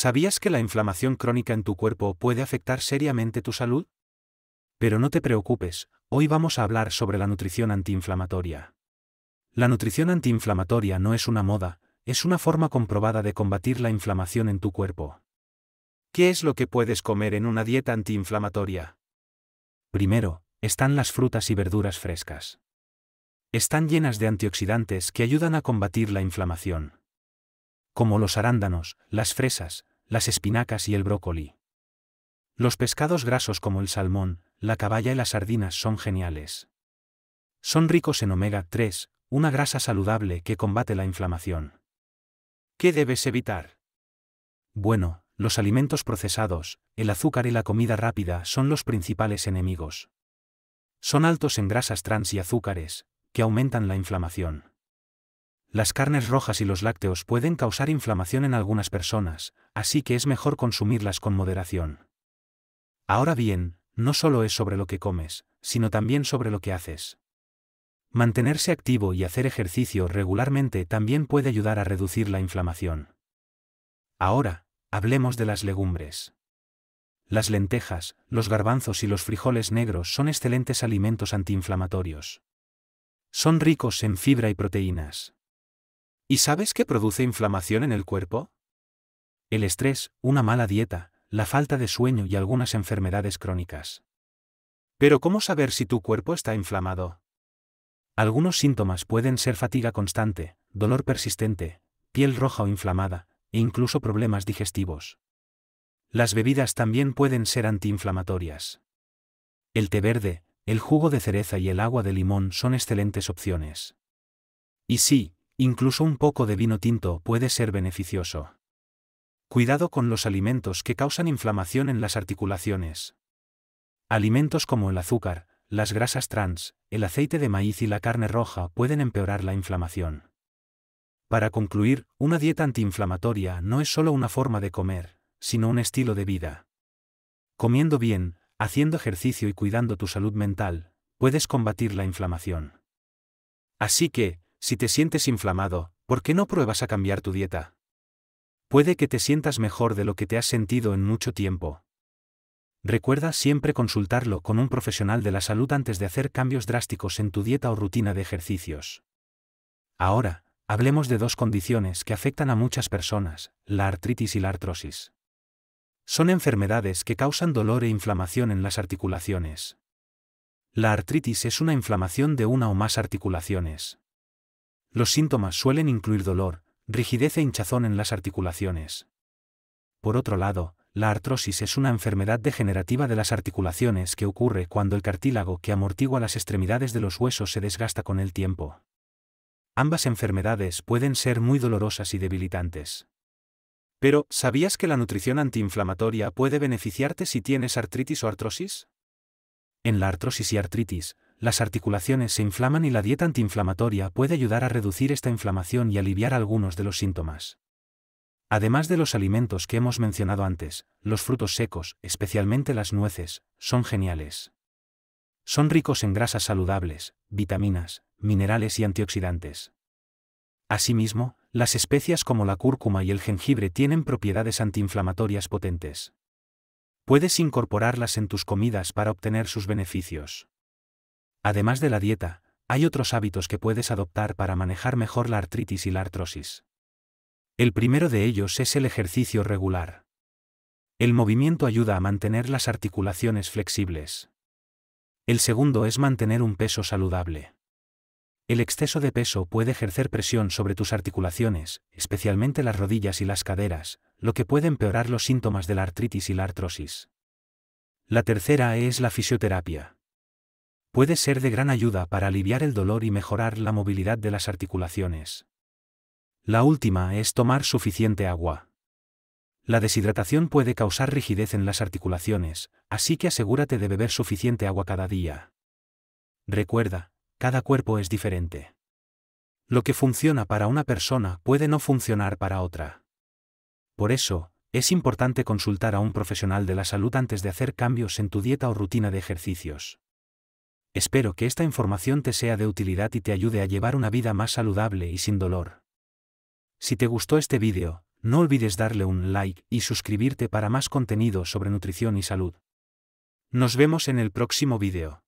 ¿Sabías que la inflamación crónica en tu cuerpo puede afectar seriamente tu salud? Pero no te preocupes, hoy vamos a hablar sobre la nutrición antiinflamatoria. La nutrición antiinflamatoria no es una moda, es una forma comprobada de combatir la inflamación en tu cuerpo. ¿Qué es lo que puedes comer en una dieta antiinflamatoria? Primero, están las frutas y verduras frescas. Están llenas de antioxidantes que ayudan a combatir la inflamación. Como los arándanos, las fresas, las espinacas y el brócoli. Los pescados grasos como el salmón, la caballa y las sardinas son geniales. Son ricos en omega 3, una grasa saludable que combate la inflamación. ¿Qué debes evitar? Bueno, los alimentos procesados, el azúcar y la comida rápida son los principales enemigos. Son altos en grasas trans y azúcares, que aumentan la inflamación. Las carnes rojas y los lácteos pueden causar inflamación en algunas personas, así que es mejor consumirlas con moderación. Ahora bien, no solo es sobre lo que comes, sino también sobre lo que haces. Mantenerse activo y hacer ejercicio regularmente también puede ayudar a reducir la inflamación. Ahora, hablemos de las legumbres. Las lentejas, los garbanzos y los frijoles negros son excelentes alimentos antiinflamatorios. Son ricos en fibra y proteínas. ¿Y sabes qué produce inflamación en el cuerpo? El estrés, una mala dieta, la falta de sueño y algunas enfermedades crónicas. Pero ¿cómo saber si tu cuerpo está inflamado? Algunos síntomas pueden ser fatiga constante, dolor persistente, piel roja o inflamada, e incluso problemas digestivos. Las bebidas también pueden ser antiinflamatorias. El té verde, el jugo de cereza y el agua de limón son excelentes opciones. Y sí, Incluso un poco de vino tinto puede ser beneficioso. Cuidado con los alimentos que causan inflamación en las articulaciones. Alimentos como el azúcar, las grasas trans, el aceite de maíz y la carne roja pueden empeorar la inflamación. Para concluir, una dieta antiinflamatoria no es solo una forma de comer, sino un estilo de vida. Comiendo bien, haciendo ejercicio y cuidando tu salud mental, puedes combatir la inflamación. Así que, si te sientes inflamado, ¿por qué no pruebas a cambiar tu dieta? Puede que te sientas mejor de lo que te has sentido en mucho tiempo. Recuerda siempre consultarlo con un profesional de la salud antes de hacer cambios drásticos en tu dieta o rutina de ejercicios. Ahora, hablemos de dos condiciones que afectan a muchas personas, la artritis y la artrosis. Son enfermedades que causan dolor e inflamación en las articulaciones. La artritis es una inflamación de una o más articulaciones. Los síntomas suelen incluir dolor, rigidez e hinchazón en las articulaciones. Por otro lado, la artrosis es una enfermedad degenerativa de las articulaciones que ocurre cuando el cartílago que amortigua las extremidades de los huesos se desgasta con el tiempo. Ambas enfermedades pueden ser muy dolorosas y debilitantes. Pero, ¿sabías que la nutrición antiinflamatoria puede beneficiarte si tienes artritis o artrosis? En la artrosis y artritis, las articulaciones se inflaman y la dieta antiinflamatoria puede ayudar a reducir esta inflamación y aliviar algunos de los síntomas. Además de los alimentos que hemos mencionado antes, los frutos secos, especialmente las nueces, son geniales. Son ricos en grasas saludables, vitaminas, minerales y antioxidantes. Asimismo, las especias como la cúrcuma y el jengibre tienen propiedades antiinflamatorias potentes. Puedes incorporarlas en tus comidas para obtener sus beneficios. Además de la dieta, hay otros hábitos que puedes adoptar para manejar mejor la artritis y la artrosis. El primero de ellos es el ejercicio regular. El movimiento ayuda a mantener las articulaciones flexibles. El segundo es mantener un peso saludable. El exceso de peso puede ejercer presión sobre tus articulaciones, especialmente las rodillas y las caderas, lo que puede empeorar los síntomas de la artritis y la artrosis. La tercera es la fisioterapia puede ser de gran ayuda para aliviar el dolor y mejorar la movilidad de las articulaciones. La última es tomar suficiente agua. La deshidratación puede causar rigidez en las articulaciones, así que asegúrate de beber suficiente agua cada día. Recuerda, cada cuerpo es diferente. Lo que funciona para una persona puede no funcionar para otra. Por eso, es importante consultar a un profesional de la salud antes de hacer cambios en tu dieta o rutina de ejercicios. Espero que esta información te sea de utilidad y te ayude a llevar una vida más saludable y sin dolor. Si te gustó este vídeo, no olvides darle un like y suscribirte para más contenido sobre nutrición y salud. Nos vemos en el próximo vídeo.